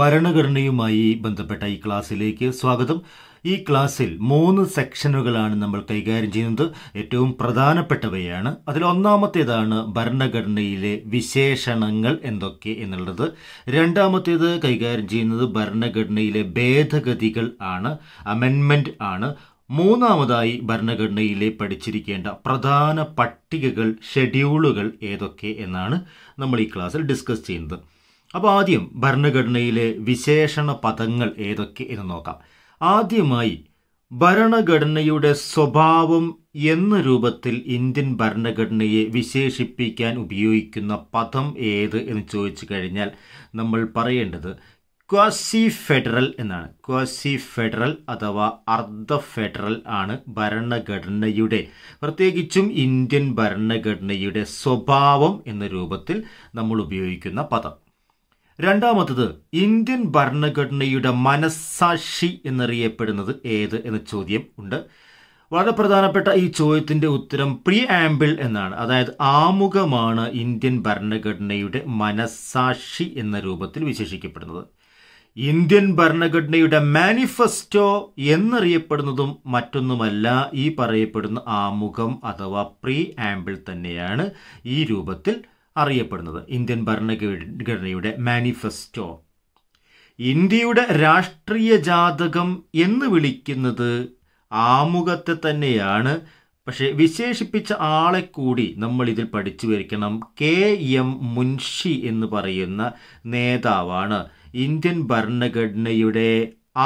ഭരണഘടനയുമായി ബന്ധപ്പെട്ട ഈ ക്ലാസ്സിലേക്ക് സ്വാഗതം ഈ ക്ലാസ്സിൽ മൂന്ന് സെക്ഷനുകളാണ് നമ്മൾ കൈകാര്യം ചെയ്യുന്നത് ഏറ്റവും പ്രധാനപ്പെട്ടവയാണ് അതിൽ ഒന്നാമത്തേതാണ് ഭരണഘടനയിലെ വിശേഷണങ്ങൾ എന്തൊക്കെ എന്നുള്ളത് രണ്ടാമത്തേത് കൈകാര്യം ചെയ്യുന്നത് ഭരണഘടനയിലെ ഭേദഗതികൾ ആണ് അമെൻമെൻ്റ് ആണ് മൂന്നാമതായി ഭരണഘടനയിലെ പഠിച്ചിരിക്കേണ്ട പ്രധാന പട്ടികകൾ ഷെഡ്യൂളുകൾ ഏതൊക്കെ എന്നാണ് നമ്മൾ ഈ ക്ലാസ്സിൽ ഡിസ്കസ് ചെയ്യുന്നത് അപ്പോൾ ആദ്യം ഭരണഘടനയിലെ വിശേഷണ പദങ്ങൾ ഏതൊക്കെ എന്ന് നോക്കാം ആദ്യമായി ഭരണഘടനയുടെ സ്വഭാവം എന്ന രൂപത്തിൽ ഇന്ത്യൻ ഭരണഘടനയെ വിശേഷിപ്പിക്കാൻ ഉപയോഗിക്കുന്ന പദം ഏത് എന്ന് ചോദിച്ചു കഴിഞ്ഞാൽ നമ്മൾ പറയേണ്ടത് ക്വാസി ഫെഡറൽ എന്നാണ് ക്വാസി ഫെഡറൽ അഥവാ അർദ്ധ ഫെഡറൽ ആണ് ഭരണഘടനയുടെ പ്രത്യേകിച്ചും ഇന്ത്യൻ ഭരണഘടനയുടെ സ്വഭാവം എന്ന രൂപത്തിൽ നമ്മൾ ഉപയോഗിക്കുന്ന പദം രണ്ടാമത്തത് ഇന്ത്യൻ ഭരണഘടനയുടെ മനസാക്ഷി എന്നറിയപ്പെടുന്നത് ഏത് എന്ന ചോദ്യം ഉണ്ട് വളരെ പ്രധാനപ്പെട്ട ഈ ചോദ്യത്തിൻ്റെ ഉത്തരം പ്രീ ആംബിൾ എന്നാണ് അതായത് ആമുഖമാണ് ഇന്ത്യൻ ഭരണഘടനയുടെ മനസാക്ഷി എന്ന രൂപത്തിൽ വിശേഷിക്കപ്പെടുന്നത് ഇന്ത്യൻ ഭരണഘടനയുടെ മാനിഫെസ്റ്റോ എന്നറിയപ്പെടുന്നതും മറ്റൊന്നുമല്ല ഈ പറയപ്പെടുന്ന ആമുഖം അഥവാ പ്രീ ആംബിൾ തന്നെയാണ് ഈ രൂപത്തിൽ അറിയപ്പെടുന്നത് ഇന്ത്യൻ ഭരണഘടനയുടെ മാനിഫെസ്റ്റോ ഇന്ത്യയുടെ രാഷ്ട്രീയ ജാതകം എന്ന് വിളിക്കുന്നത് ആമുഖത്തെ തന്നെയാണ് പക്ഷേ വിശേഷിപ്പിച്ച ആളെ കൂടി നമ്മൾ ഇതിൽ പഠിച്ചു വരിക്കണം കെ എം മുൻഷി എന്ന് പറയുന്ന നേതാവാണ് ഇന്ത്യൻ ഭരണഘടനയുടെ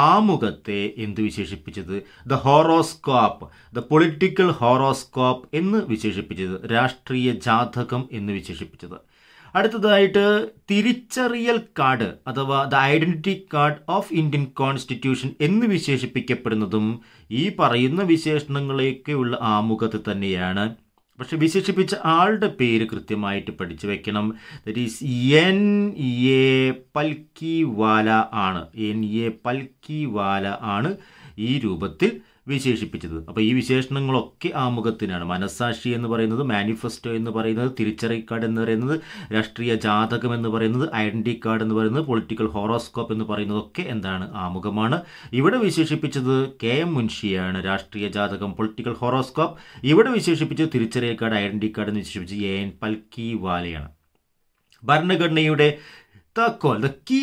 ആമുഖത്തെ എന്തു വിശേഷിപ്പിച്ചത് the horoscope the political horoscope എന്ന് വിശേഷിപ്പിച്ചത് രാഷ്ട്രീയ ജാതകം എന്ന് വിശേഷിപ്പിച്ചത് അടുത്തതായിട്ട് തിരിച്ചറിയൽ കാർഡ് അഥവാ the identity card of Indian constitution എന്ന് വിശേഷിപ്പിക്കപ്പെടുന്നതും ഈ പറയുന്ന വിശേഷണങ്ങളെയൊക്കെയുള്ള ആമുഖത്ത് തന്നെയാണ് പക്ഷെ വിശേഷിപ്പിച്ച ആളുടെ പേര് കൃത്യമായിട്ട് പഠിച്ചു വെക്കണം that is N A Palkhivala ആണ് എൻ എ പൽക്കി വാല ആണ് ഈ രൂപത്തിൽ വിശേഷിപ്പിച്ചത് അപ്പോൾ ഈ വിശേഷണങ്ങളൊക്കെ ആമുഖത്തിനാണ് മനസാക്ഷി എന്ന് പറയുന്നത് മാനിഫെസ്റ്റോ എന്ന് പറയുന്നത് തിരിച്ചറി കാർഡ് എന്ന് പറയുന്നത് രാഷ്ട്രീയ ജാതകം എന്ന് പറയുന്നത് ഐഡൻറ്റി കാർഡ് എന്ന് പറയുന്നത് പൊളിറ്റിക്കൽ ഹോറോസ്കോപ്പ് എന്ന് പറയുന്നതൊക്കെ എന്താണ് ആമുഖമാണ് ഇവിടെ വിശേഷിപ്പിച്ചത് കെ എം മുൻഷിയാണ് രാഷ്ട്രീയ ജാതകം പൊളിറ്റിക്കൽ ഹോറോസ്കോപ്പ് ഇവിടെ വിശേഷിപ്പിച്ചത് തിരിച്ചറിയൽ കാർഡ് ഐഡൻറ്റി കാർഡ് എന്ന് വിശേഷിപ്പിച്ച് എ എൻ പൽക്കി വാലയാണ് ഭരണഘടനയുടെ താക്കോൽ the key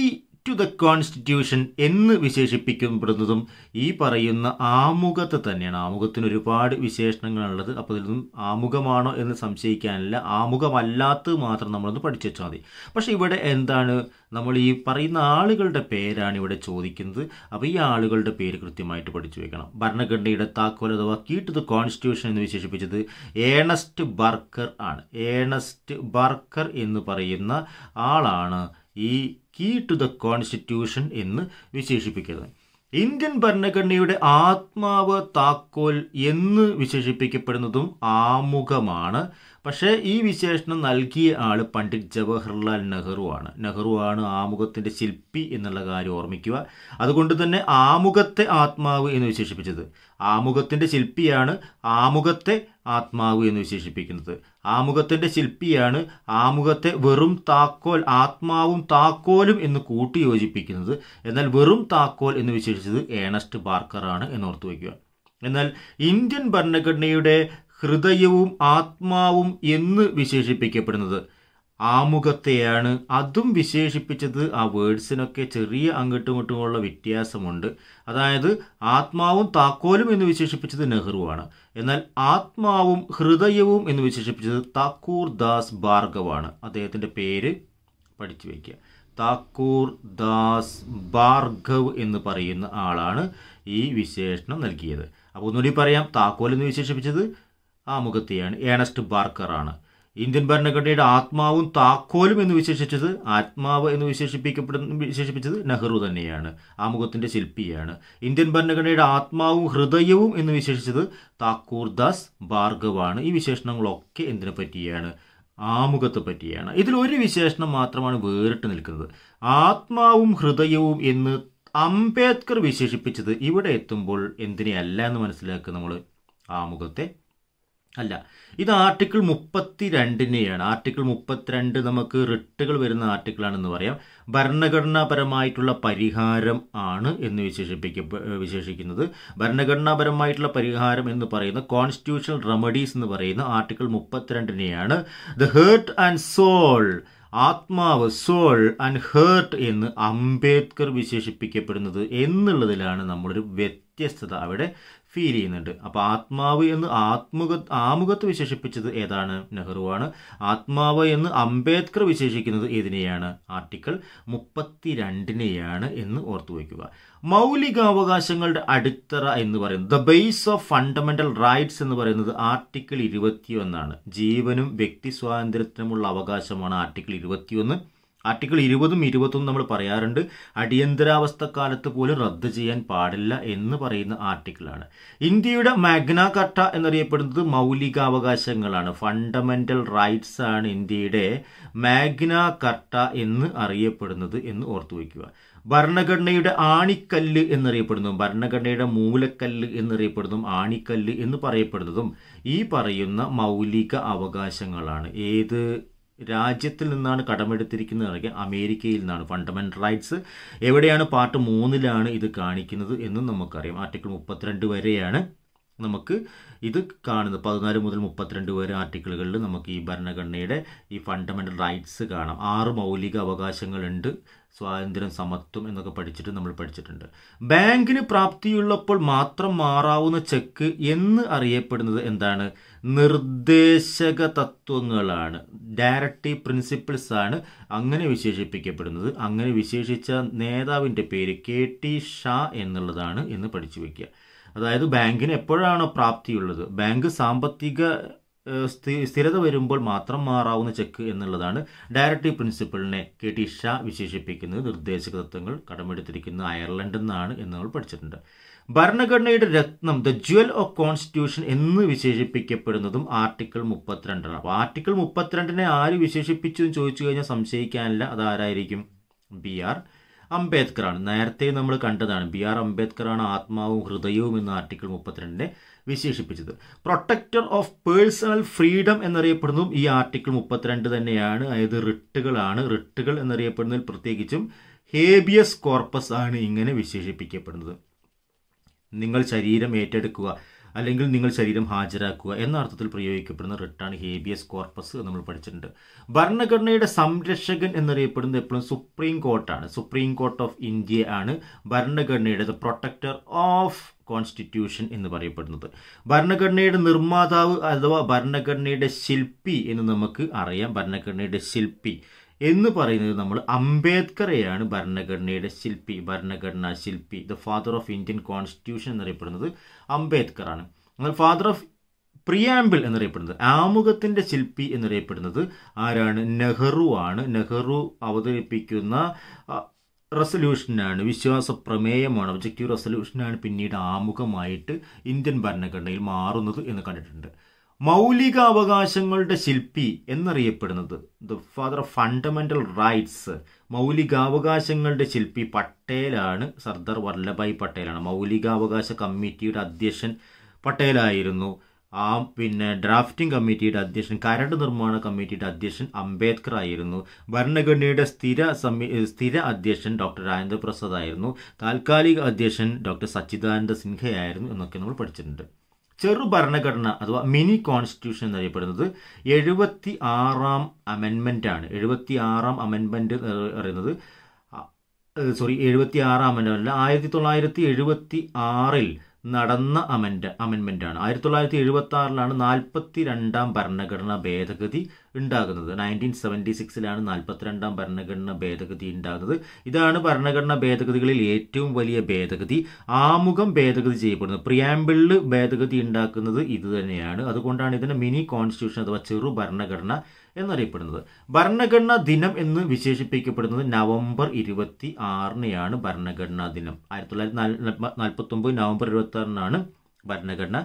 to the constitution എന്ന് വിശേഷിപ്പിക്കപ്പെടുന്നതും ഈ പറയുന്ന ആമുഖത്തെ തന്നെയാണ് ആമുഖത്തിന് ഒരുപാട് വിശേഷണങ്ങളുള്ളത് അപ്പോൾ ഇതൊന്നും ആമുഖമാണോ എന്ന് സംശയിക്കാനില്ല ആമുഖമല്ലാത്തത് മാത്രം നമ്മളൊന്ന് പഠിച്ചു വെച്ചാൽ മതി പക്ഷേ ഇവിടെ എന്താണ് നമ്മൾ ഈ പറയുന്ന ആളുകളുടെ പേരാണ് ഇവിടെ ചോദിക്കുന്നത് അപ്പോൾ ഈ ആളുകളുടെ പേര് കൃത്യമായിട്ട് പഠിച്ചു വെക്കണം ഭരണഘടനയുടെ താക്കോൽ അഥവാ കീ ടു ദ കോൺസ്റ്റിറ്റ്യൂഷൻ എന്ന് വിശേഷിപ്പിച്ചത് ഏണസ്റ്റ് ബർക്കർ ആണ് ഏണസ്റ്റ് ബർക്കർ എന്ന് പറയുന്ന ആളാണ് ഈ കീ ടു ദ കോൺസ്റ്റിറ്റ്യൂഷൻ എന്ന് വിശേഷിപ്പിക്കുന്നത് ഇന്ത്യൻ ഭരണഘടനയുടെ ആത്മാവ് താക്കോൽ എന്ന് വിശേഷിപ്പിക്കപ്പെടുന്നതും ആമുഖമാണ് പക്ഷേ ഈ വിശേഷണം നൽകിയ ആൾ പണ്ഡിറ്റ് ജവഹർലാൽ നെഹ്റു ആണ് നെഹ്റു ആണ് ആമുഖത്തിൻ്റെ ശില്പി എന്നുള്ള കാര്യം ഓർമ്മിക്കുക അതുകൊണ്ട് തന്നെ ആമുഖത്തെ ആത്മാവ് എന്ന് വിശേഷിപ്പിച്ചത് ആമുഖത്തിൻ്റെ ശില്പിയാണ് ആമുഖത്തെ ആത്മാവ് എന്ന് വിശേഷിപ്പിക്കുന്നത് ആമുഖത്തിൻ്റെ ശില്പിയാണ് ആമുഖത്തെ വെറും താക്കോൽ ആത്മാവും താക്കോലും എന്ന് കൂട്ടി യോജിപ്പിക്കുന്നത് എന്നാൽ വെറും താക്കോൽ എന്ന് വിശേഷിച്ചത് ഏണസ്റ്റ് ബാർക്കറാണ് ഓർത്തു വയ്ക്കുക എന്നാൽ ഇന്ത്യൻ ഭരണഘടനയുടെ ഹൃദയവും ആത്മാവും എന്ന് വിശേഷിപ്പിക്കപ്പെടുന്നത് ആമുഖത്തെയാണ് അതും വിശേഷിപ്പിച്ചത് ആ വേർഡ്സിനൊക്കെ ചെറിയ അങ്ങോട്ടും വ്യത്യാസമുണ്ട് അതായത് ആത്മാവും താക്കോലും എന്ന് വിശേഷിപ്പിച്ചത് നെഹ്റുവാണ് എന്നാൽ ആത്മാവും ഹൃദയവും എന്ന് വിശേഷിപ്പിച്ചത് താക്കൂർ ദാസ് ഭാർഗവാണ് അദ്ദേഹത്തിൻ്റെ പേര് പഠിച്ചു വയ്ക്കുക താക്കൂർ ദാസ് ഭാർഗവ് എന്ന് പറയുന്ന ആളാണ് ഈ വിശേഷണം നൽകിയത് അപ്പോൾ ഒന്നുകൂടി പറയാം താക്കോൽ എന്ന് വിശേഷിപ്പിച്ചത് ആമുഖത്തെയാണ് ഏണസ്റ്റ് ബാർക്കറാണ് ഇന്ത്യൻ ഭരണഘടനയുടെ ആത്മാവും താക്കോലും എന്ന് വിശേഷിച്ചത് ആത്മാവ് എന്ന് വിശേഷിപ്പിക്കപ്പെടുന്ന വിശേഷിപ്പിച്ചത് നെഹ്റു തന്നെയാണ് ആമുഖത്തിൻ്റെ ശില്പിയാണ് ഇന്ത്യൻ ഭരണഘടനയുടെ ആത്മാവും ഹൃദയവും എന്ന് വിശേഷിച്ചത് താക്കൂർദാസ് ഭാർഗവാണ് ഈ വിശേഷണങ്ങളൊക്കെ എന്തിനെ പറ്റിയാണ് ആമുഖത്തെ പറ്റിയാണ് ഇതിൽ ഒരു വിശേഷണം മാത്രമാണ് വേറിട്ട് നിൽക്കുന്നത് ആത്മാവും ഹൃദയവും എന്ന് അംബേദ്കർ വിശേഷിപ്പിച്ചത് ഇവിടെ എത്തുമ്പോൾ എന്തിനെയല്ല എന്ന് മനസ്സിലാക്കുക നമ്മൾ ആമുഖത്തെ അല്ല ഇത് ആർട്ടിക്കിൾ മുപ്പത്തി രണ്ടിനെയാണ് ആർട്ടിക്കിൾ മുപ്പത്തിരണ്ട് നമുക്ക് റിട്ടുകൾ വരുന്ന ആർട്ടിക്കിൾ ആണെന്ന് പറയാം ഭരണഘടനാപരമായിട്ടുള്ള പരിഹാരം ആണ് എന്ന് വിശേഷിപ്പിക്ക വിശേഷിക്കുന്നത് ഭരണഘടനാപരമായിട്ടുള്ള പരിഹാരം എന്ന് പറയുന്ന കോൺസ്റ്റിറ്റ്യൂഷണൽ റെമഡീസ് എന്ന് പറയുന്ന ആർട്ടിക്കിൾ മുപ്പത്തിരണ്ടിനെയാണ് ദ ഹേർട്ട് ആൻഡ് സോൾ ആത്മാവ് സോൾ ആൻഡ് ഹേർട്ട് എന്ന് അംബേദ്കർ വിശേഷിപ്പിക്കപ്പെടുന്നത് എന്നുള്ളതിലാണ് നമ്മളൊരു വ്യത്യസ്തത അവിടെ ഫീൽ ചെയ്യുന്നുണ്ട് അപ്പോൾ ആത്മാവ് എന്ന് ആത്മുഖ ആമുഖത്ത് വിശേഷിപ്പിച്ചത് ഏതാണ് നെഹ്റുവാണ് ആത്മാവ് എന്ന് അംബേദ്കർ വിശേഷിക്കുന്നത് ഏതിനെയാണ് ആർട്ടിക്കിൾ മുപ്പത്തിരണ്ടിനെയാണ് എന്ന് ഓർത്തു വയ്ക്കുക മൗലികാവകാശങ്ങളുടെ അടിത്തറ എന്ന് പറയുന്നത് the base of fundamental rights എന്ന് പറയുന്നത് ആർട്ടിക്കിൾ ഇരുപത്തിയൊന്നാണ് ജീവനും വ്യക്തി സ്വാതന്ത്ര്യത്തിനുമുള്ള അവകാശമാണ് ആർട്ടിക്കിൾ ഇരുപത്തിയൊന്ന് ആർട്ടിക്കിൾ ഇരുപതും ഇരുപത്തൊന്നും നമ്മൾ പറയാറുണ്ട് അടിയന്തരാവസ്ഥ കാലത്ത് പോലും റദ്ദ് ചെയ്യാൻ പാടില്ല എന്ന് പറയുന്ന ആർട്ടിക്കിളാണ് ഇന്ത്യയുടെ മാഗ്ന കട്ട എന്നറിയപ്പെടുന്നത് മൗലികാവകാശങ്ങളാണ് ഫണ്ടമെന്റൽ റൈറ്റ്സ് ആണ് ഇന്ത്യയുടെ മാഗ്ന കട്ട എന്ന് അറിയപ്പെടുന്നത് എന്ന് ഓർത്തു വയ്ക്കുക ഭരണഘടനയുടെ ആണിക്കല്ല് എന്നറിയപ്പെടുന്നു ഭരണഘടനയുടെ മൂലക്കല്ല് എന്നറിയപ്പെടുന്നതും ആണിക്കല്ല് എന്ന് പറയപ്പെടുന്നതും ഈ പറയുന്ന മൗലിക അവകാശങ്ങളാണ് ഏത് രാജ്യത്തിൽ നിന്നാണ് കടമെടുത്തിരിക്കുന്നതെങ്കിൽ അമേരിക്കയിൽ നിന്നാണ് ഫണ്ടമെന്റൽ റൈറ്റ്സ് എവിടെയാണ് പാർട്ട് മൂന്നിലാണ് ഇത് കാണിക്കുന്നത് എന്നും നമുക്കറിയാം ആർട്ടിക്കിൾ മുപ്പത്തിരണ്ട് വരെയാണ് നമുക്ക് ഇത് കാണുന്നത് പതിനാല് മുതൽ മുപ്പത്തിരണ്ട് വരെ ആർട്ടിക്കിളുകളിൽ നമുക്ക് ഈ ഭരണഘടനയുടെ ഈ ഫണ്ടമെൻ്റൽ റൈറ്റ്സ് കാണാം ആറ് മൗലിക അവകാശങ്ങളുണ്ട് സ്വാതന്ത്ര്യം സമത്വം എന്നൊക്കെ പഠിച്ചിട്ട് നമ്മൾ പഠിച്ചിട്ടുണ്ട് ബാങ്കിന് പ്രാപ്തിയുള്ളപ്പോൾ മാത്രം മാറാവുന്ന ചെക്ക് എന്ന് അറിയപ്പെടുന്നത് എന്താണ് നിർദ്ദേശക തത്വങ്ങളാണ് ഡയറക്റ്റീവ് പ്രിൻസിപ്പിൾസ് ആണ് അങ്ങനെ വിശേഷിപ്പിക്കപ്പെടുന്നത് അങ്ങനെ വിശേഷിച്ച നേതാവിൻ്റെ പേര് കെ ടി ഷാ എന്നുള്ളതാണ് എന്ന് പഠിച്ചു വയ്ക്കുക അതായത് ബാങ്കിന് എപ്പോഴാണോ പ്രാപ്തിയുള്ളത് ബാങ്ക് സാമ്പത്തിക സ്ഥിരത വരുമ്പോൾ മാത്രം മാറാവുന്ന ചെക്ക് എന്നുള്ളതാണ് ഡയറക്റ്റീവ് പ്രിൻസിപ്പിളിനെ കെ ടി ഷാ വിശേഷിപ്പിക്കുന്നത് നിർദ്ദേശക തത്വങ്ങൾ കടമെടുത്തിരിക്കുന്ന അയർലൻഡ് നിന്നാണ് എന്ന് നമ്മൾ പഠിച്ചിട്ടുണ്ട് ഭരണഘടനയുടെ രത്നം ദ ജ്വൽ ഓഫ് കോൺസ്റ്റിറ്റ്യൂഷൻ എന്ന് വിശേഷിപ്പിക്കപ്പെടുന്നതും ആർട്ടിക്കിൾ മുപ്പത്തിരണ്ടാണ് അപ്പോൾ ആർട്ടിക്കിൾ മുപ്പത്തിരണ്ടിനെ ആര് വിശേഷിപ്പിച്ചു എന്ന് ചോദിച്ചു കഴിഞ്ഞാൽ സംശയിക്കാനില്ല അതാരായിരിക്കും ബി ആർ അംബേദ്കറാണ് നേരത്തെ നമ്മൾ കണ്ടതാണ് ബി ആർ അംബേദ്കറാണ് ആത്മാവും ഹൃദയവും എന്ന ആർട്ടിക്കിൾ മുപ്പത്തിരണ്ടിൻ്റെ വിശേഷിപ്പിച്ചത് പ്രൊട്ടക്ടർ ഓഫ് പേഴ്സണൽ ഫ്രീഡം എന്നറിയപ്പെടുന്നതും ഈ ആർട്ടിക്കിൾ മുപ്പത്തിരണ്ട് തന്നെയാണ് അതായത് റിട്ടുകളാണ് റിട്ടുകൾ എന്നറിയപ്പെടുന്നതിൽ പ്രത്യേകിച്ചും ഹേബിയസ് കോർപ്പസ് ആണ് ഇങ്ങനെ വിശേഷിപ്പിക്കപ്പെടുന്നത് നിങ്ങൾ ശരീരം ഏറ്റെടുക്കുക അല്ലെങ്കിൽ നിങ്ങൾ ശരീരം ഹാജരാക്കുക എന്ന അർത്ഥത്തിൽ പ്രയോഗിക്കപ്പെടുന്ന റിട്ടാണ് ഹേബിയസ് കോർപ്പസ് നമ്മൾ പഠിച്ചിട്ടുണ്ട് ഭരണഘടനയുടെ സംരക്ഷകൻ എന്നറിയപ്പെടുന്നത് എപ്പോഴും സുപ്രീം കോർട്ടാണ് സുപ്രീം കോർട്ട് ഓഫ് ഇന്ത്യ ആണ് ഭരണഘടനയുടെ ദ പ്രൊട്ടക്ടർ ഓഫ് കോൺസ്റ്റിറ്റ്യൂഷൻ എന്ന് പറയപ്പെടുന്നത് ഭരണഘടനയുടെ നിർമ്മാതാവ് അഥവാ ഭരണഘടനയുടെ ശില്പി എന്ന് നമുക്ക് അറിയാം ഭരണഘടനയുടെ ശില്പി എന്ന് പറയുന്നത് നമ്മൾ അംബേദ്കറെയാണ് ഭരണഘടനയുടെ ശില്പി ഭരണഘടനാ ശില്പി the father of Indian constitution എന്നറിയപ്പെടുന്നത് അംബേദ്കറാണ് എന്നാൽ ഫാദർ ഓഫ് പ്രിയാമ്പിൾ എന്നറിയപ്പെടുന്നത് ആമുഖത്തിൻ്റെ ശില്പി എന്നറിയപ്പെടുന്നത് ആരാണ് നെഹ്റു ആണ് നെഹ്റു അവതരിപ്പിക്കുന്ന റെസൊല്യൂഷനാണ് വിശ്വാസ പ്രമേയമാണ് ഒബ്ജക്റ്റീവ് റെസൊല്യൂഷനാണ് പിന്നീട് ആമുഖമായിട്ട് ഇന്ത്യൻ ഭരണഘടനയിൽ മാറുന്നത് എന്ന് കണ്ടിട്ടുണ്ട് മൗലിക അവകാശങ്ങളുടെ ശില്പി എന്നറിയപ്പെടുന്നത് the father of fundamental rights മൗലികാവകാശങ്ങളുടെ ശില്പി പട്ടേലാണ് സർദാർ വല്ലഭായ് പട്ടേലാണ് മൗലികാവകാശ കമ്മിറ്റിയുടെ അധ്യക്ഷൻ പട്ടേലായിരുന്നു ആ പിന്നെ ഡ്രാഫ്റ്റിംഗ് കമ്മിറ്റിയുടെ അധ്യക്ഷൻ കരട് നിർമ്മാണ കമ്മിറ്റിയുടെ അധ്യക്ഷൻ അംബേദ്കർ ആയിരുന്നു ഭരണഘടനയുടെ സ്ഥിര സ്ഥിര അധ്യക്ഷൻ ഡോക്ടർ രാജേന്ദ്ര പ്രസാദ് ആയിരുന്നു താൽക്കാലിക അധ്യക്ഷൻ ഡോക്ടർ സച്ചിദാനന്ദ സിൻഹയായിരുന്നു എന്നൊക്കെ നമ്മൾ പഠിച്ചിട്ടുണ്ട് ചെറു ഭരണഘടന അഥവാ മിനി കോൺസ്റ്റിറ്റ്യൂഷൻ എന്നറിയപ്പെടുന്നത് എഴുപത്തി ആറാം ആണ് എഴുപത്തി ആറാം അമെൻമെൻ്റ് പറയുന്നത് സോറി എഴുപത്തി ആറാം അമെൻമെൻ്റ് ആയിരത്തി തൊള്ളായിരത്തി എഴുപത്തി ആറിൽ നടന്ന അമെൻഡ് ആണ് ആയിരത്തി തൊള്ളായിരത്തി എഴുപത്തി ആറിലാണ് നാൽപ്പത്തി രണ്ടാം ഭരണഘടനാ ഭേദഗതി ഉണ്ടാകുന്നത് നയൻറ്റീൻ സെവൻറ്റി സിക്സിലാണ് നാൽപ്പത്തിരണ്ടാം ഭരണഘടനാ ഭേദഗതി ഉണ്ടാകുന്നത് ഇതാണ് ഭരണഘടനാ ഭേദഗതികളിൽ ഏറ്റവും വലിയ ഭേദഗതി ആമുഖം ഭേദഗതി ചെയ്യപ്പെടുന്നത് പ്രിയാമ്പിളിൽ ഭേദഗതി ഉണ്ടാക്കുന്നത് ഇത് തന്നെയാണ് അതുകൊണ്ടാണ് ഇതിനെ മിനി കോൺസ്റ്റിറ്റ്യൂഷൻ അഥവാ ചെറു ഭരണഘടന എന്നറിയപ്പെടുന്നത് ഭരണഘടനാ ദിനം എന്ന് വിശേഷിപ്പിക്കപ്പെടുന്നത് നവംബർ ഇരുപത്തി ആറിനെയാണ് ഭരണഘടനാ ദിനം ആയിരത്തി തൊള്ളായിരത്തി നാല് നവംബർ ഇരുപത്തി ആറിനാണ് ഭരണഘടന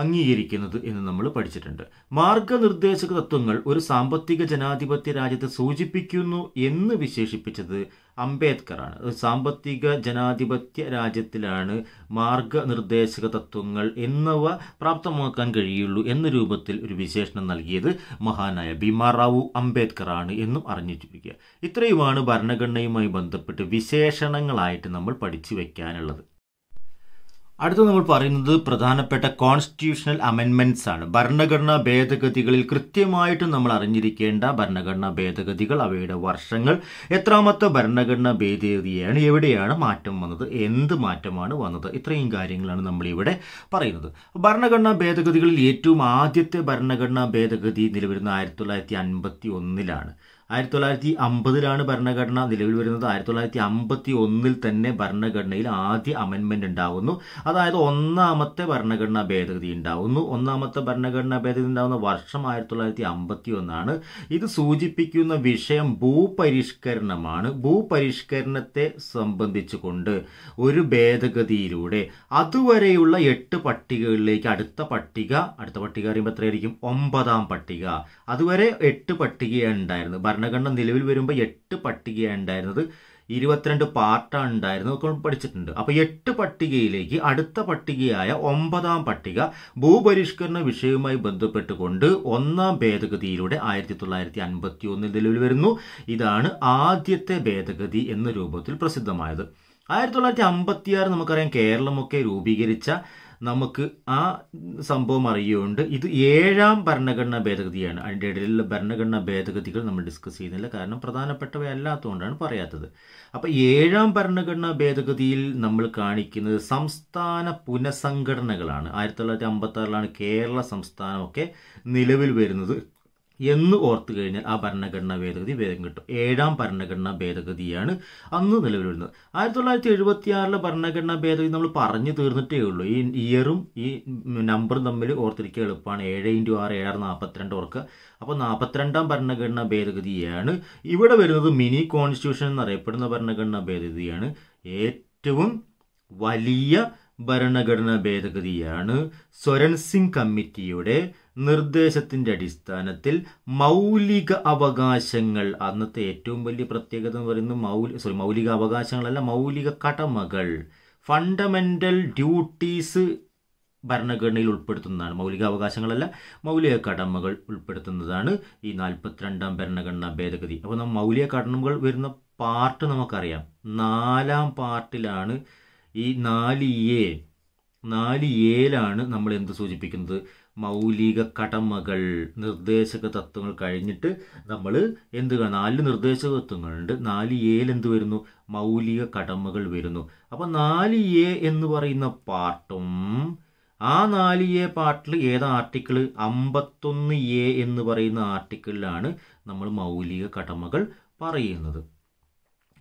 അംഗീകരിക്കുന്നത് എന്ന് നമ്മൾ പഠിച്ചിട്ടുണ്ട് മാർഗനിർദ്ദേശക തത്വങ്ങൾ ഒരു സാമ്പത്തിക ജനാധിപത്യ രാജ്യത്തെ സൂചിപ്പിക്കുന്നു എന്ന് വിശേഷിപ്പിച്ചത് അംബേദ്കറാണ് സാമ്പത്തിക ജനാധിപത്യ രാജ്യത്തിലാണ് മാർഗനിർദ്ദേശക തത്വങ്ങൾ എന്നിവ പ്രാപ്തമാക്കാൻ കഴിയുള്ളൂ എന്ന രൂപത്തിൽ ഒരു വിശേഷണം നൽകിയത് മഹാനായ ഭീമാറാവു അംബേദ്കറാണ് എന്നും അറിഞ്ഞിരിക്കുക ഇത്രയുമാണ് ഭരണഘടനയുമായി ബന്ധപ്പെട്ട് വിശേഷണങ്ങളായിട്ട് നമ്മൾ പഠിച്ചു വയ്ക്കാനുള്ളത് അടുത്ത നമ്മൾ പറയുന്നത് പ്രധാനപ്പെട്ട കോൺസ്റ്റിറ്റ്യൂഷണൽ അമെൻമെന്റ്സ് ആണ് ഭരണഘടനാ ഭേദഗതികളിൽ കൃത്യമായിട്ട് നമ്മൾ അറിഞ്ഞിരിക്കേണ്ട ഭരണഘടനാ ഭേദഗതികൾ അവയുടെ വർഷങ്ങൾ എത്രാമത്തെ ഭരണഘടനാ ഭേദഗതിയാണ് എവിടെയാണ് മാറ്റം വന്നത് എന്ത് മാറ്റമാണ് വന്നത് ഇത്രയും കാര്യങ്ങളാണ് നമ്മളിവിടെ പറയുന്നത് ഭരണഘടനാ ഭേദഗതികളിൽ ഏറ്റവും ആദ്യത്തെ ഭരണഘടനാ ഭേദഗതി നിലവിലുന്ന ആയിരത്തി തൊള്ളായിരത്തി അൻപത്തി ഒന്നിലാണ് ആയിരത്തി തൊള്ളായിരത്തി അമ്പതിലാണ് ഭരണഘടന നിലവിൽ വരുന്നത് ആയിരത്തി തൊള്ളായിരത്തി അമ്പത്തി ഒന്നിൽ തന്നെ ഭരണഘടനയിൽ ആദ്യ അമെൻമെൻ്റ് ഉണ്ടാവുന്നു അതായത് ഒന്നാമത്തെ ഭരണഘടനാ ഭേദഗതി ഉണ്ടാവുന്നു ഒന്നാമത്തെ ഭരണഘടനാ ഭേദഗതി ഉണ്ടാവുന്ന വർഷം ആയിരത്തി തൊള്ളായിരത്തി അമ്പത്തി ഒന്നാണ് ഇത് സൂചിപ്പിക്കുന്ന വിഷയം ഭൂപരിഷ്കരണമാണ് ഭൂപരിഷ്കരണത്തെ സംബന്ധിച്ചുകൊണ്ട് ഒരു ഭേദഗതിയിലൂടെ അതുവരെയുള്ള എട്ട് പട്ടികകളിലേക്ക് അടുത്ത പട്ടിക അടുത്ത പട്ടിക പറയുമ്പോൾ എത്രയായിരിക്കും ഒമ്പതാം പട്ടിക അതുവരെ എട്ട് പട്ടികയാണ് ഉണ്ടായിരുന്നത് ഭരണഘടന നിലവിൽ വരുമ്പോൾ എട്ട് പട്ടികയാണ് ഉണ്ടായിരുന്നത് ഇരുപത്തിരണ്ട് പാർട്ടാണ് ഉണ്ടായിരുന്നത് ഒക്കെ പഠിച്ചിട്ടുണ്ട് അപ്പോൾ എട്ട് പട്ടികയിലേക്ക് അടുത്ത പട്ടികയായ ഒമ്പതാം പട്ടിക ഭൂപരിഷ്കരണ വിഷയവുമായി ബന്ധപ്പെട്ടുകൊണ്ട് ഒന്നാം ഭേദഗതിയിലൂടെ ആയിരത്തി തൊള്ളായിരത്തി അൻപത്തി ഒന്നിൽ നിലവിൽ വരുന്നു ഇതാണ് ആദ്യത്തെ ഭേദഗതി എന്ന രൂപത്തിൽ പ്രസിദ്ധമായത് ആയിരത്തി തൊള്ളായിരത്തി അമ്പത്തിയാറ് നമുക്കറിയാം കേരളമൊക്കെ രൂപീകരിച്ച നമുക്ക് ആ സംഭവം അറിയുകൊണ്ട് ഇത് ഏഴാം ഭരണഘടനാ ഭേദഗതിയാണ് അതിൻ്റെ ഇടയിലുള്ള ഭരണഘടനാ ഭേദഗതികൾ നമ്മൾ ഡിസ്കസ് ചെയ്യുന്നില്ല കാരണം പ്രധാനപ്പെട്ടവയല്ലാത്തതുകൊണ്ടാണ് പറയാത്തത് അപ്പോൾ ഏഴാം ഭരണഘടനാ ഭേദഗതിയിൽ നമ്മൾ കാണിക്കുന്നത് സംസ്ഥാന പുനഃസംഘടനകളാണ് ആയിരത്തി തൊള്ളായിരത്തി അമ്പത്തി ആറിലാണ് കേരള സംസ്ഥാനമൊക്കെ നിലവിൽ വരുന്നത് എന്ന് ഓർത്തു കഴിഞ്ഞാൽ ആ ഭരണഘടനാ ഭേദഗതി വേഗം കിട്ടും ഏഴാം ഭരണഘടനാ ഭേദഗതിയാണ് അന്ന് നിലവിൽ വരുന്നത് ആയിരത്തി തൊള്ളായിരത്തി എഴുപത്തി ആറിലെ ഭരണഘടനാ ഭേദഗതി നമ്മൾ പറഞ്ഞു തീർന്നിട്ടേ ഉള്ളൂ ഈ ഇയറും ഈ നമ്പറും തമ്മിൽ ഓർത്തിരിക്കുക എളുപ്പമാണ് ഏഴ് ഇൻറ്റു ആറ് ഏഴാറ് നാൽപ്പത്തിരണ്ട് ഓർക്കുക അപ്പോൾ നാൽപ്പത്തിരണ്ടാം ഭരണഘടനാ ഭേദഗതിയാണ് ഇവിടെ വരുന്നത് മിനി കോൺസ്റ്റിറ്റ്യൂഷൻ എന്നറിയപ്പെടുന്ന ഭരണഘടനാ ഭേദഗതിയാണ് ഏറ്റവും വലിയ ഭരണഘടനാ ഭേദഗതിയാണ് സ്വരൺസിംഗ് സിംഗ് കമ്മിറ്റിയുടെ നിർദ്ദേശത്തിൻ്റെ അടിസ്ഥാനത്തിൽ മൗലിക അവകാശങ്ങൾ അന്നത്തെ ഏറ്റവും വലിയ പ്രത്യേകത എന്ന് പറയുന്നത് മൗലി സോറി മൗലിക അവകാശങ്ങളല്ല മൗലിക കടമകൾ ഫണ്ടമെൻ്റൽ ഡ്യൂട്ടീസ് ഭരണഘടനയിൽ ഉൾപ്പെടുത്തുന്നതാണ് മൗലികാവകാശങ്ങളല്ല മൗലിക കടമകൾ ഉൾപ്പെടുത്തുന്നതാണ് ഈ നാൽപ്പത്തിരണ്ടാം ഭരണഘടനാ ഭേദഗതി അപ്പോൾ നമ്മൾ മൗലിക കടമകൾ വരുന്ന പാർട്ട് നമുക്കറിയാം നാലാം പാർട്ടിലാണ് ഈ നാല് എ നാല് എയിലാണ് നമ്മൾ എന്ത് സൂചിപ്പിക്കുന്നത് മൗലിക കടമകൾ നിർദ്ദേശക തത്വങ്ങൾ കഴിഞ്ഞിട്ട് നമ്മൾ എന്ത് നാല് നിർദ്ദേശക തത്വങ്ങളുണ്ട് നാല് എയിൽ എന്ത് വരുന്നു മൗലിക കടമകൾ വരുന്നു അപ്പോൾ നാല് എ എന്ന് പറയുന്ന പാർട്ടും ആ നാല് എ പാട്ടിൽ ഏതാ ആർട്ടിക്കിൾ അമ്പത്തൊന്ന് എ എന്ന് പറയുന്ന ആർട്ടിക്കിളിലാണ് നമ്മൾ മൗലിക കടമകൾ പറയുന്നത്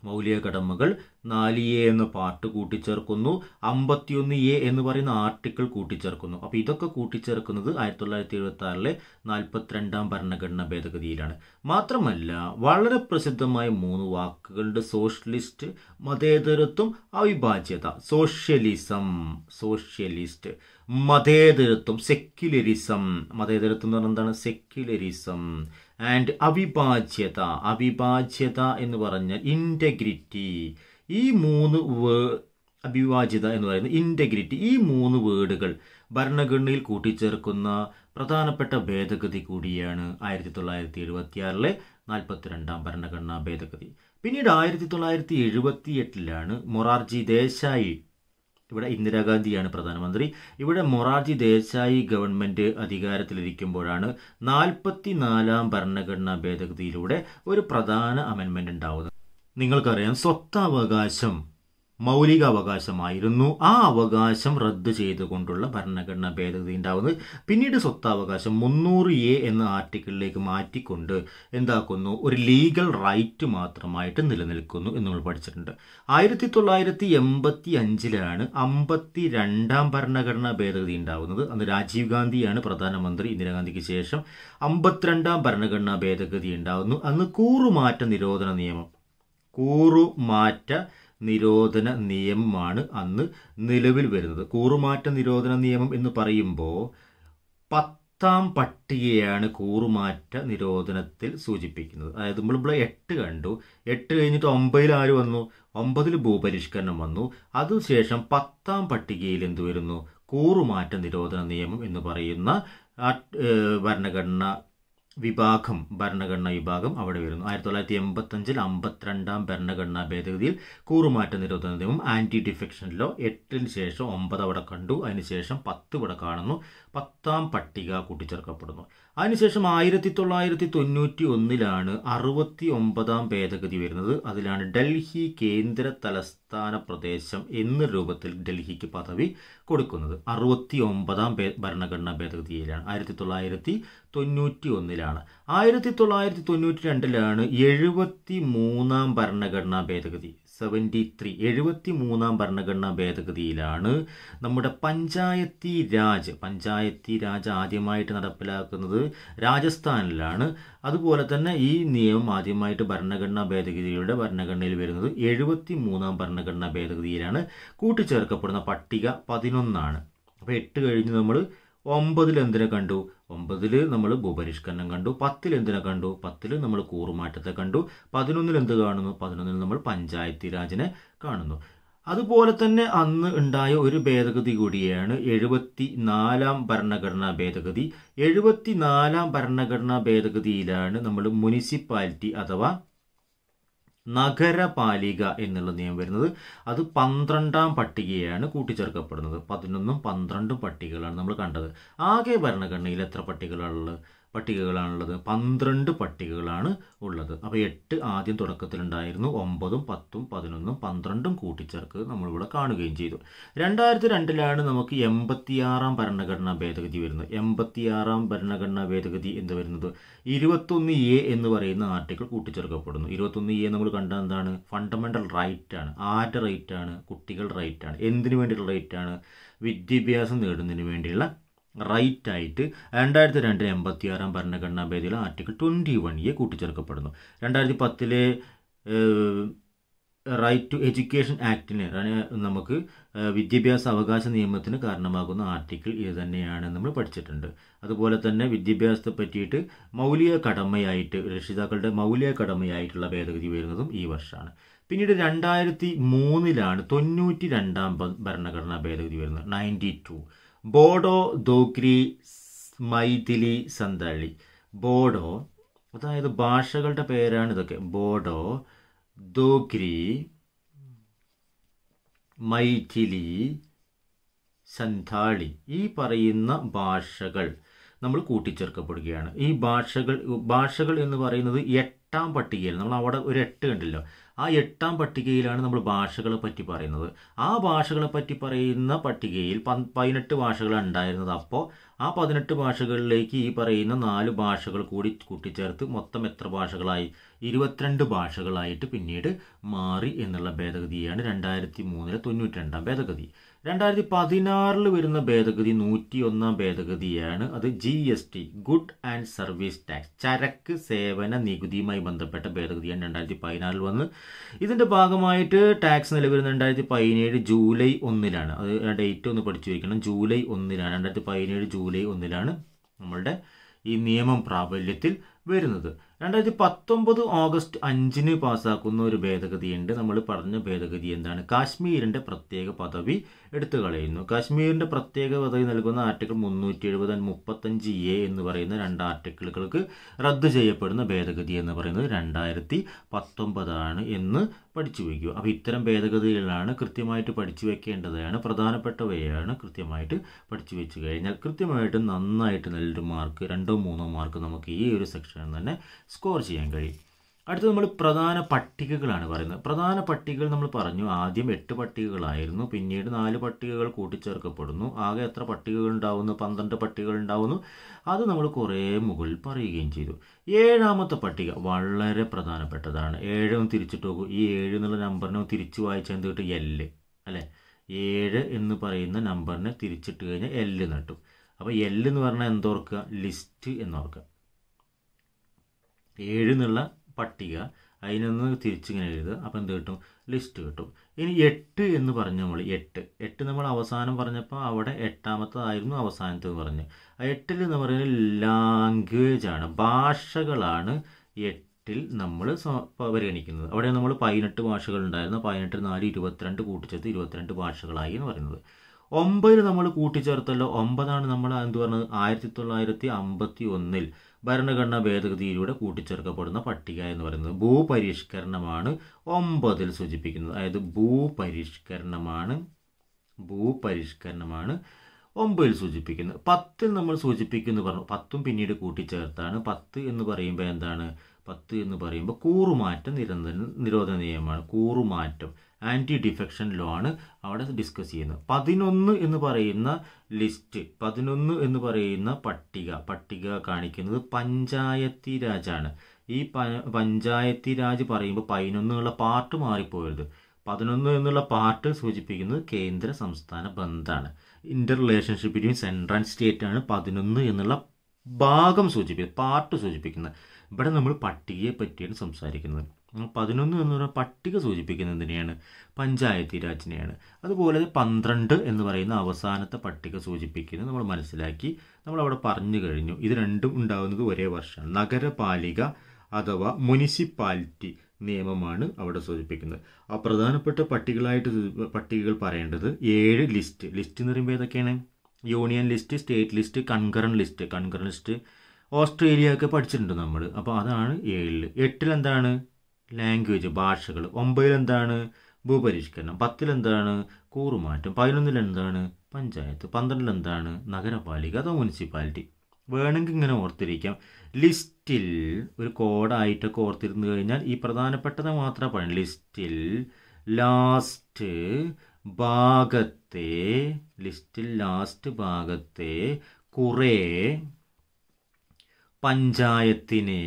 മൗലിക കടമകൾ നാല് എ എന്ന പാർട്ട് കൂട്ടിച്ചേർക്കുന്നു അമ്പത്തിയൊന്ന് എ എന്ന് പറയുന്ന ആർട്ടിക്കിൾ കൂട്ടിച്ചേർക്കുന്നു അപ്പോൾ ഇതൊക്കെ കൂട്ടിച്ചേർക്കുന്നത് ആയിരത്തി തൊള്ളായിരത്തി എഴുപത്തി ആറിലെ നാൽപ്പത്തിരണ്ടാം ഭരണഘടനാ ഭേദഗതിയിലാണ് മാത്രമല്ല വളരെ പ്രസിദ്ധമായ മൂന്ന് വാക്കുകളുടെ സോഷ്യലിസ്റ്റ് മതേതരത്വം അവിഭാജ്യത സോഷ്യലിസം സോഷ്യലിസ്റ്റ് മതേതരത്വം സെക്യുലറിസം മതേതരത്വം എന്ന് പറഞ്ഞാൽ എന്താണ് സെക്യുലറിസം ആൻഡ് അവിഭാജ്യത അവിഭാജ്യത എന്ന് പറഞ്ഞാൽ ഇൻറ്റഗ്രിറ്റി ഈ മൂന്ന് വേ അവിഭാജ്യത എന്ന് പറയുന്നത് ഇൻറ്റഗ്രിറ്റി ഈ മൂന്ന് വേർഡുകൾ ഭരണഘടനയിൽ കൂട്ടിച്ചേർക്കുന്ന പ്രധാനപ്പെട്ട ഭേദഗതി കൂടിയാണ് ആയിരത്തി തൊള്ളായിരത്തി എഴുപത്തിയാറിലെ നാൽപ്പത്തിരണ്ടാം ഭരണഘടനാ ഭേദഗതി പിന്നീട് ആയിരത്തി തൊള്ളായിരത്തി എഴുപത്തി എട്ടിലാണ് മൊറാർജി ദേശായി ഇവിടെ ഇന്ദിരാഗാന്ധിയാണ് പ്രധാനമന്ത്രി ഇവിടെ മൊറാർജി ദേശായി ഗവൺമെൻറ് അധികാരത്തിലിരിക്കുമ്പോഴാണ് നാൽപ്പത്തി നാലാം ഭരണഘടനാ ഭേദഗതിയിലൂടെ ഒരു പ്രധാന അമെൻമെൻ്റ് ഉണ്ടാവുന്നത് നിങ്ങൾക്കറിയാം സ്വത്തവകാശം മൗലികാവകാശമായിരുന്നു ആ അവകാശം റദ്ദു ചെയ്തുകൊണ്ടുള്ള ഭരണഘടനാ ഭേദഗതി ഉണ്ടാവുന്നത് പിന്നീട് സ്വത്താവകാശം മുന്നൂറ് എ എന്ന ആർട്ടിക്കിളിലേക്ക് മാറ്റിക്കൊണ്ട് എന്താക്കുന്നു ഒരു ലീഗൽ റൈറ്റ് മാത്രമായിട്ട് നിലനിൽക്കുന്നു എന്ന് നമ്മൾ പഠിച്ചിട്ടുണ്ട് ആയിരത്തി തൊള്ളായിരത്തി എൺപത്തി അഞ്ചിലാണ് അമ്പത്തി രണ്ടാം ഭരണഘടനാ ഭേദഗതി ഉണ്ടാവുന്നത് അന്ന് രാജീവ് ഗാന്ധിയാണ് പ്രധാനമന്ത്രി ഇന്ദിരാഗാന്ധിക്ക് ശേഷം അമ്പത്തിരണ്ടാം ഭരണഘടനാ ഭേദഗതി ഉണ്ടാവുന്നു അന്ന് കൂറുമാറ്റ നിരോധന നിയമം കൂറുമാറ്റ നിരോധന നിയമമാണ് അന്ന് നിലവിൽ വരുന്നത് കൂറുമാറ്റ നിരോധന നിയമം എന്ന് പറയുമ്പോൾ പത്താം പട്ടികയാണ് കൂറുമാറ്റ നിരോധനത്തിൽ സൂചിപ്പിക്കുന്നത് അതായത് നമ്മൾ എട്ട് കണ്ടു എട്ട് കഴിഞ്ഞിട്ട് ഒമ്പതിൽ ആര് വന്നു ഒമ്പതിൽ ഭൂപരിഷ്കരണം വന്നു അതിനുശേഷം പത്താം പട്ടികയിൽ എന്ത് വരുന്നു കൂറുമാറ്റ നിരോധന നിയമം എന്ന് പറയുന്ന ഭരണഘടന വിഭാഗം ഭരണഘടനാ വിഭാഗം അവിടെ വരുന്നു ആയിരത്തി തൊള്ളായിരത്തി എൺപത്തഞ്ചിൽ അമ്പത്തിരണ്ടാം ഭരണഘടനാ ഭേദഗതിയിൽ കൂറുമാറ്റ നിരോധന നിയമം ആന്റി ഡിഫെക്ഷൻ ലോ എട്ടിന് ശേഷം ഒമ്പത് അവിടെ കണ്ടു അതിനുശേഷം പത്ത് ഇവിടെ കാണുന്നു പത്താം പട്ടിക കൂട്ടിച്ചേർക്കപ്പെടുന്നു അതിനുശേഷം ആയിരത്തി തൊള്ളായിരത്തി തൊണ്ണൂറ്റി ഒന്നിലാണ് അറുപത്തി ഒമ്പതാം ഭേദഗതി വരുന്നത് അതിലാണ് ഡൽഹി കേന്ദ്ര തലസ്ഥാന പ്രദേശം എന്ന രൂപത്തിൽ ഡൽഹിക്ക് പദവി കൊടുക്കുന്നത് അറുപത്തി ഒമ്പതാം ഭരണഘടനാ ഭേദഗതിയിലാണ് ആയിരത്തി തൊള്ളായിരത്തി തൊണ്ണൂറ്റി ഒന്നിലാണ് ആയിരത്തി തൊള്ളായിരത്തി തൊണ്ണൂറ്റി രണ്ടിലാണ് എഴുപത്തി മൂന്നാം ഭരണഘടനാ ഭേദഗതി സെവൻറ്റി ത്രീ എഴുപത്തി മൂന്നാം ഭരണഘടനാ ഭേദഗതിയിലാണ് നമ്മുടെ പഞ്ചായത്തി രാജ് പഞ്ചായത്തി രാജ് ആദ്യമായിട്ട് നടപ്പിലാക്കുന്നത് രാജസ്ഥാനിലാണ് അതുപോലെ തന്നെ ഈ നിയമം ആദ്യമായിട്ട് ഭരണഘടനാ ഭേദഗതിയുടെ ഭരണഘടനയിൽ വരുന്നത് എഴുപത്തി മൂന്നാം ഭരണഘടനാ ഭേദഗതിയിലാണ് കൂട്ടിച്ചേർക്കപ്പെടുന്ന പട്ടിക പതിനൊന്നാണ് അപ്പോൾ എട്ട് കഴിഞ്ഞ് നമ്മൾ ഒമ്പതിൽ എന്തിനെ കണ്ടു ഒമ്പതിൽ നമ്മൾ ഭൂപരിഷ്കരണം കണ്ടു പത്തിൽ എന്തിനെ കണ്ടു പത്തിൽ നമ്മൾ കൂറുമാറ്റത്തെ കണ്ടു പതിനൊന്നിൽ എന്ത് കാണുന്നു പതിനൊന്നിൽ നമ്മൾ പഞ്ചായത്തി രാജിനെ കാണുന്നു അതുപോലെ തന്നെ അന്ന് ഉണ്ടായ ഒരു ഭേദഗതി കൂടിയാണ് എഴുപത്തി നാലാം ഭരണഘടനാ ഭേദഗതി എഴുപത്തി നാലാം ഭരണഘടനാ ഭേദഗതിയിലാണ് നമ്മൾ മുനിസിപ്പാലിറ്റി അഥവാ നഗരപാലിക എന്നുള്ള നിയമം വരുന്നത് അത് പന്ത്രണ്ടാം പട്ടികയാണ് കൂട്ടിച്ചേർക്കപ്പെടുന്നത് പതിനൊന്നും പന്ത്രണ്ടും പട്ടികകളാണ് നമ്മൾ കണ്ടത് ആകെ ഭരണഘടനയിൽ എത്ര പട്ടികകളാണുള്ളത് പട്ടികകളാണുള്ളത് പന്ത്രണ്ട് പട്ടികകളാണ് ഉള്ളത് അപ്പോൾ എട്ട് ആദ്യം തുടക്കത്തിലുണ്ടായിരുന്നു ഒമ്പതും പത്തും പതിനൊന്നും പന്ത്രണ്ടും കൂട്ടിച്ചേർക്ക് നമ്മളിവിടെ കാണുകയും ചെയ്തു രണ്ടായിരത്തി രണ്ടിലാണ് നമുക്ക് എൺപത്തിയാറാം ഭരണഘടനാ ഭേദഗതി വരുന്നത് എൺപത്തിയാറാം ഭരണഘടനാ ഭേദഗതി എന്ന് വരുന്നത് ഇരുപത്തൊന്ന് എ എന്ന് പറയുന്ന ആർട്ടിക്കിൾ കൂട്ടിച്ചേർക്കപ്പെടുന്നു ഇരുപത്തൊന്ന് എ നമ്മൾ കണ്ട എന്താണ് ഫണ്ടമെൻ്റൽ റൈറ്റ് ആണ് ആരുടെ റൈറ്റ് ആണ് കുട്ടികളുടെ റൈറ്റ് ആണ് എന്തിനു വേണ്ടിയിട്ടുള്ള റൈറ്റ് ആണ് വിദ്യാഭ്യാസം നേടുന്നതിന് വേണ്ടിയുള്ള റൈറ്റ് ആയിട്ട് രണ്ടായിരത്തി രണ്ടിലെ എൺപത്തി ആറാം ഭരണഘടനാ ഭേദിയിലെ ആർട്ടിക്കിൾ ട്വൻറ്റി വൺ എ കൂട്ടിച്ചേർക്കപ്പെടുന്നു രണ്ടായിരത്തി പത്തിലെ റൈറ്റ് ടു എഡ്യൂക്കേഷൻ ആക്ടിന് നമുക്ക് വിദ്യാഭ്യാസ അവകാശ നിയമത്തിന് കാരണമാകുന്ന ആർട്ടിക്കിൾ ഇത് തന്നെയാണ് നമ്മൾ പഠിച്ചിട്ടുണ്ട് അതുപോലെ തന്നെ വിദ്യാഭ്യാസത്തെ പറ്റിയിട്ട് മൗലിക കടമയായിട്ട് രക്ഷിതാക്കളുടെ മൗലിക കടമയായിട്ടുള്ള ഭേദഗതി വരുന്നതും ഈ വർഷമാണ് പിന്നീട് രണ്ടായിരത്തി മൂന്നിലാണ് തൊണ്ണൂറ്റി രണ്ടാം ഭരണഘടനാ ഭേദഗതി വരുന്നത് നയൻറ്റി ടു ബോഡോ ദോഗ്രി മൈഥിലി സന്താളി ബോഡോ അതായത് ഭാഷകളുടെ പേരാണ് ഇതൊക്കെ ബോഡോ ദോഗ്രി മൈഥിലി സന്താളി ഈ പറയുന്ന ഭാഷകൾ നമ്മൾ കൂട്ടിച്ചേർക്കപ്പെടുകയാണ് ഈ ഭാഷകൾ ഭാഷകൾ എന്ന് പറയുന്നത് എട്ടാം പട്ടികയിൽ നമ്മൾ അവിടെ ഒരു എട്ട് കണ്ടല്ലോ ആ എട്ടാം പട്ടികയിലാണ് നമ്മൾ ഭാഷകളെ പറ്റി പറയുന്നത് ആ ഭാഷകളെ പറ്റി പറയുന്ന പട്ടികയിൽ പതിനെട്ട് ഭാഷകളാണ് ഉണ്ടായിരുന്നത് അപ്പോൾ ആ പതിനെട്ട് ഭാഷകളിലേക്ക് ഈ പറയുന്ന നാല് ഭാഷകൾ കൂടി കൂട്ടിച്ചേർത്ത് മൊത്തം എത്ര ഭാഷകളായി ഇരുപത്തിരണ്ട് ഭാഷകളായിട്ട് പിന്നീട് മാറി എന്നുള്ള ഭേദഗതിയാണ് രണ്ടായിരത്തി മൂന്നിലെ തൊണ്ണൂറ്റി രണ്ടാം ഭേദഗതി രണ്ടായിരത്തി പതിനാറിൽ വരുന്ന ഭേദഗതി നൂറ്റി ഒന്നാം ഭേദഗതിയാണ് അത് G S T good and service tax ചരക്ക് സേവന നികുതിയുമായി ബന്ധപ്പെട്ട ഭേദഗതിയാണ് രണ്ടായിരത്തി പതിനാറിൽ വന്ന് ഇതിൻ്റെ ഭാഗമായിട്ട് ടാക്സ് നിലവിലുന്ന രണ്ടായിരത്തി പതിനേഴ് ജൂലൈ ഒന്നിലാണ് അത് ഡേറ്റ് ഒന്ന് പഠിച്ചു വയ്ക്കണം ജൂലൈ ഒന്നിലാണ് രണ്ടായിരത്തി പതിനേഴ് ജൂലൈ ഒന്നിലാണ് നമ്മളുടെ ഈ നിയമം പ്രാബല്യത്തിൽ വരുന്നത് രണ്ടായിരത്തി പത്തൊമ്പത് ഓഗസ്റ്റ് അഞ്ചിന് പാസ്സാക്കുന്ന ഒരു ഭേദഗതിയുണ്ട് നമ്മൾ പറഞ്ഞ ഭേദഗതി എന്താണ് കാശ്മീരിൻ്റെ പ്രത്യേക പദവി എടുത്തു കളയുന്നു കാശ്മീരിൻ്റെ പ്രത്യേക പദവി നൽകുന്ന ആർട്ടിക്കിൾ മുന്നൂറ്റി എഴുപത് മുപ്പത്തഞ്ച് എ എന്ന് പറയുന്ന രണ്ട് ആർട്ടിക്കിളുകൾക്ക് റദ്ദ് ചെയ്യപ്പെടുന്ന ഭേദഗതി എന്ന് പറയുന്നത് രണ്ടായിരത്തി പത്തൊമ്പതാണ് എന്ന് പഠിച്ചു വയ്ക്കുക അപ്പോൾ ഇത്തരം ഭേദഗതികളാണ് കൃത്യമായിട്ട് പഠിച്ചു വയ്ക്കേണ്ടതാണ് പ്രധാനപ്പെട്ടവയാണ് കൃത്യമായിട്ട് പഠിച്ചു വെച്ച് കഴിഞ്ഞാൽ കൃത്യമായിട്ട് നന്നായിട്ട് നല്ലൊരു മാർക്ക് രണ്ടോ മൂന്നോ മാർക്ക് നമുക്ക് ഈ ഒരു സെക്ഷനിൽ തന്നെ സ്കോർ ചെയ്യാൻ കഴിയും അടുത്ത നമ്മൾ പ്രധാന പട്ടികകളാണ് പറയുന്നത് പ്രധാന പട്ടികകൾ നമ്മൾ പറഞ്ഞു ആദ്യം എട്ട് പട്ടികകളായിരുന്നു പിന്നീട് നാല് പട്ടികകൾ കൂട്ടിച്ചേർക്കപ്പെടുന്നു ആകെ എത്ര പട്ടികകൾ ഉണ്ടാവുന്നു പന്ത്രണ്ട് പട്ടികകൾ ഉണ്ടാവുന്നു അത് നമ്മൾ കുറേ മുകളിൽ പറയുകയും ചെയ്തു ഏഴാമത്തെ പട്ടിക വളരെ പ്രധാനപ്പെട്ടതാണ് ഏഴും തിരിച്ചിട്ട് നോക്കൂ ഈ ഏഴ് എന്നുള്ള നമ്പറിനെ തിരിച്ച് വായിച്ചാൽ എന്ത് കിട്ടും എല്ല് അല്ലേ ഏഴ് എന്ന് പറയുന്ന നമ്പറിനെ തിരിച്ചിട്ട് കഴിഞ്ഞാൽ എല്ല് നട്ടു അപ്പോൾ എല്ല് എന്ന് പറഞ്ഞാൽ എന്തോർക്കുക ലിസ്റ്റ് എന്നോർക്കുക ഏഴ് എന്നുള്ള പട്ടിക അതിനൊന്ന് തിരിച്ചിങ്ങനെ എഴുതുക അപ്പോൾ എന്ത് കിട്ടും ലിസ്റ്റ് കിട്ടും ഇനി എട്ട് എന്ന് പറഞ്ഞു നമ്മൾ എട്ട് എട്ട് നമ്മൾ അവസാനം പറഞ്ഞപ്പോൾ അവിടെ എട്ടാമത്തതായിരുന്നു അവസാനത്തെ പറഞ്ഞു ആ എട്ടിൽ എന്ന് പറയുന്നത് ലാംഗ്വേജ് ആണ് ഭാഷകളാണ് എട്ടിൽ നമ്മൾ പരിഗണിക്കുന്നത് അവിടെ നമ്മൾ പതിനെട്ട് ഭാഷകൾ ഉണ്ടായിരുന്നു പതിനെട്ട് നാല് ഇരുപത്തിരണ്ട് കൂട്ടിച്ചേർത്ത് ഇരുപത്തിരണ്ട് ഭാഷകളായി എന്ന് പറയുന്നത് ഒമ്പതിൽ നമ്മൾ കൂട്ടിച്ചേർത്തല്ലോ ഒമ്പതാണ് നമ്മൾ എന്ത് പറഞ്ഞത് ആയിരത്തി തൊള്ളായിരത്തി അമ്പത്തി ഒന്നിൽ ഭരണഘടനാ ഭേദഗതിയിലൂടെ കൂട്ടിച്ചേർക്കപ്പെടുന്ന പട്ടിക എന്ന് പറയുന്നത് ഭൂപരിഷ്കരണമാണ് ഒമ്പതിൽ സൂചിപ്പിക്കുന്നത് അതായത് ഭൂപരിഷ്കരണമാണ് ഭൂപരിഷ്കരണമാണ് ഒമ്പതിൽ സൂചിപ്പിക്കുന്നത് പത്തിൽ നമ്മൾ സൂചിപ്പിക്കുന്നു പറഞ്ഞു പത്തും പിന്നീട് കൂട്ടിച്ചേർത്താണ് പത്ത് എന്ന് പറയുമ്പോൾ എന്താണ് പത്ത് എന്ന് പറയുമ്പോൾ കൂറുമാറ്റം നിരന്തര നിരോധന നിയമമാണ് കൂറുമാറ്റം ആൻറ്റി ഡിഫെക്ഷൻ ലോ ആണ് അവിടെ ഡിസ്കസ് ചെയ്യുന്നത് പതിനൊന്ന് എന്ന് പറയുന്ന ലിസ്റ്റ് പതിനൊന്ന് എന്ന് പറയുന്ന പട്ടിക പട്ടിക കാണിക്കുന്നത് പഞ്ചായത്തി രാജാണ് ഈ പഞ്ചായത്തി രാജ് പറയുമ്പോൾ പതിനൊന്നുള്ള പാർട്ട് മാറിപ്പോയത് പതിനൊന്ന് എന്നുള്ള പാർട്ട് സൂചിപ്പിക്കുന്നത് കേന്ദ്ര സംസ്ഥാന ബന്ധമാണ് inter relationship between central and state ആണ് പതിനൊന്ന് എന്നുള്ള ഭാഗം സൂചിപ്പിക്കുന്നത് പാർട്ട് സൂചിപ്പിക്കുന്നത് ഇവിടെ നമ്മൾ പട്ടികയെ പറ്റിയാണ് സംസാരിക്കുന്നത് പതിനൊന്ന് എന്ന് പറയുന്ന പട്ടിക സൂചിപ്പിക്കുന്നതിനെയാണ് പഞ്ചായത്തി രാജിനെയാണ് അതുപോലെ പന്ത്രണ്ട് എന്ന് പറയുന്ന അവസാനത്തെ പട്ടിക സൂചിപ്പിക്കുന്നത് നമ്മൾ മനസ്സിലാക്കി നമ്മൾ പറഞ്ഞു കഴിഞ്ഞു ഇത് രണ്ടും ഉണ്ടാകുന്നത് ഒരേ വർഷമാണ് നഗരപാലിക അഥവാ മുനിസിപ്പാലിറ്റി നിയമമാണ് അവിടെ സൂചിപ്പിക്കുന്നത് ആ പ്രധാനപ്പെട്ട പട്ടികളായിട്ട് പട്ടികകൾ പറയേണ്ടത് ഏഴ് ലിസ്റ്റ് ലിസ്റ്റ് എന്ന് പറയുമ്പോൾ ഏതൊക്കെയാണ് union list state list concurrent list concurrent list Australia ഒക്കെ പഠിച്ചിട്ടുണ്ട് നമ്മൾ അപ്പോൾ അതാണ് ഏഴിൽ എട്ടിൽ എന്താണ് ലാംഗ്വേജ് ഭാഷകൾ ഒമ്പതിൽ എന്താണ് ഭൂപരിഷ്കരണം പത്തിൽ എന്താണ് കൂറുമാറ്റം പതിനൊന്നിൽ എന്താണ് പഞ്ചായത്ത് പന്ത്രണ്ടിൽ എന്താണ് നഗരപാലിക അതോ മുനിസിപ്പാലിറ്റി വേണമെങ്കിൽ ഇങ്ങനെ ഓർത്തിരിക്കാം ലിസ്റ്റിൽ ഒരു കോഡായിട്ടൊക്കെ ഓർത്തിരുന്നു കഴിഞ്ഞാൽ ഈ പ്രധാനപ്പെട്ടത് മാത്രമേ പറയും ലിസ്റ്റിൽ ലാസ്റ്റ് ഭാഗത്തെ ലിസ്റ്റിൽ ലാസ്റ്റ് ഭാഗത്തെ കുറേ പഞ്ചായത്തിനെ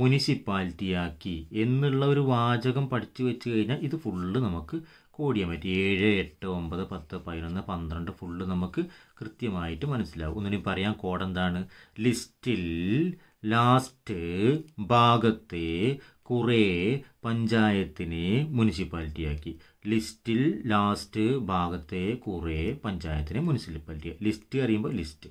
മുനിസിപ്പാലിറ്റിയാക്കി എന്നുള്ള ഒരു വാചകം പഠിച്ചു വെച്ച് കഴിഞ്ഞാൽ ഇത് ഫുള്ള് നമുക്ക് കോടിയാൻ പറ്റും ഏഴ് എട്ട് ഒമ്പത് പത്ത് പതിനൊന്ന് പന്ത്രണ്ട് ഫുള്ള് നമുക്ക് കൃത്യമായിട്ട് മനസ്സിലാവും ഒന്നിനും പറയാം കോഡ് എന്താണ് ലിസ്റ്റിൽ ലാസ്റ്റ് ഭാഗത്തെ കുറേ പഞ്ചായത്തിനെ മുനിസിപ്പാലിറ്റിയാക്കി ലിസ്റ്റിൽ ലാസ്റ്റ് ഭാഗത്തെ കുറേ പഞ്ചായത്തിനെ മുനിസിപ്പാലിറ്റി ലിസ്റ്റ് അറിയുമ്പോൾ ലിസ്റ്റ്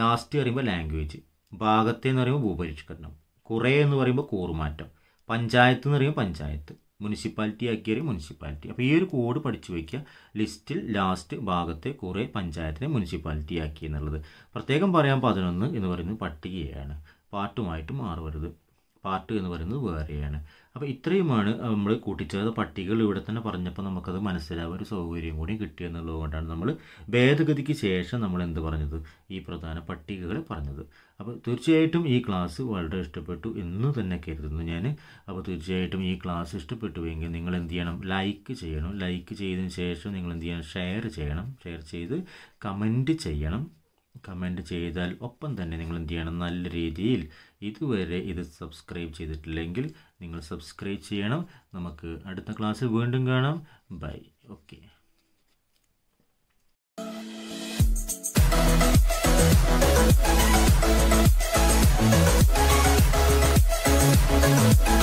ലാസ്റ്റ് അറിയുമ്പോൾ ലാംഗ്വേജ് ഭാഗത്തെ എന്ന് പറയുമ്പോൾ ഭൂപരിഷ്കരണം കുറേ എന്ന് പറയുമ്പോൾ കൂറുമാറ്റം പഞ്ചായത്ത് എന്ന് പറയുമ്പോൾ പഞ്ചായത്ത് മുനിസിപ്പാലിറ്റി ആക്കിയത് മുനിസിപ്പാലിറ്റി അപ്പോൾ ഈ ഒരു കോഡ് പഠിച്ചു വയ്ക്കുക ലിസ്റ്റിൽ ലാസ്റ്റ് ഭാഗത്തെ കുറേ പഞ്ചായത്തിനെ മുനിസിപ്പാലിറ്റി ആക്കി എന്നുള്ളത് പ്രത്യേകം പറയാൻ പതിനൊന്ന് എന്ന് പറയുന്നത് പട്ടികയാണ് പാട്ടുമായിട്ട് മാറുവരുത് പാർട്ട് എന്ന് പറയുന്നത് വേറെയാണ് അപ്പോൾ ഇത്രയുമാണ് നമ്മൾ കൂട്ടിച്ചേർത്ത പട്ടികകൾ ഇവിടെ തന്നെ പറഞ്ഞപ്പോൾ നമുക്കത് മനസ്സിലാവാൻ ഒരു സൗകര്യം കൂടി കിട്ടി എന്നുള്ളത് കൊണ്ടാണ് നമ്മൾ ഭേദഗതിക്ക് ശേഷം നമ്മൾ എന്ത് പറഞ്ഞത് ഈ പ്രധാന പട്ടികകളെ പറഞ്ഞത് അപ്പോൾ തീർച്ചയായിട്ടും ഈ ക്ലാസ് വളരെ ഇഷ്ടപ്പെട്ടു എന്ന് തന്നെ കരുതുന്നു ഞാൻ അപ്പോൾ തീർച്ചയായിട്ടും ഈ ക്ലാസ് ഇഷ്ടപ്പെട്ടുവെങ്കിൽ നിങ്ങൾ എന്ത് ചെയ്യണം ലൈക്ക് ചെയ്യണം ലൈക്ക് ചെയ്തതിന് ശേഷം നിങ്ങൾ എന്ത് ചെയ്യണം ഷെയർ ചെയ്യണം ഷെയർ ചെയ്ത് കമൻറ്റ് ചെയ്യണം കമൻറ്റ് ചെയ്താൽ ഒപ്പം തന്നെ നിങ്ങൾ എന്ത് ചെയ്യണം നല്ല രീതിയിൽ ഇതുവരെ ഇത് സബ്സ്ക്രൈബ് ചെയ്തിട്ടില്ലെങ്കിൽ നിങ്ങൾ സബ്സ്ക്രൈബ് ചെയ്യണം നമുക്ക് അടുത്ത ക്ലാസ്സിൽ വീണ്ടും കാണാം ബൈ ഓക്കെ Thank you.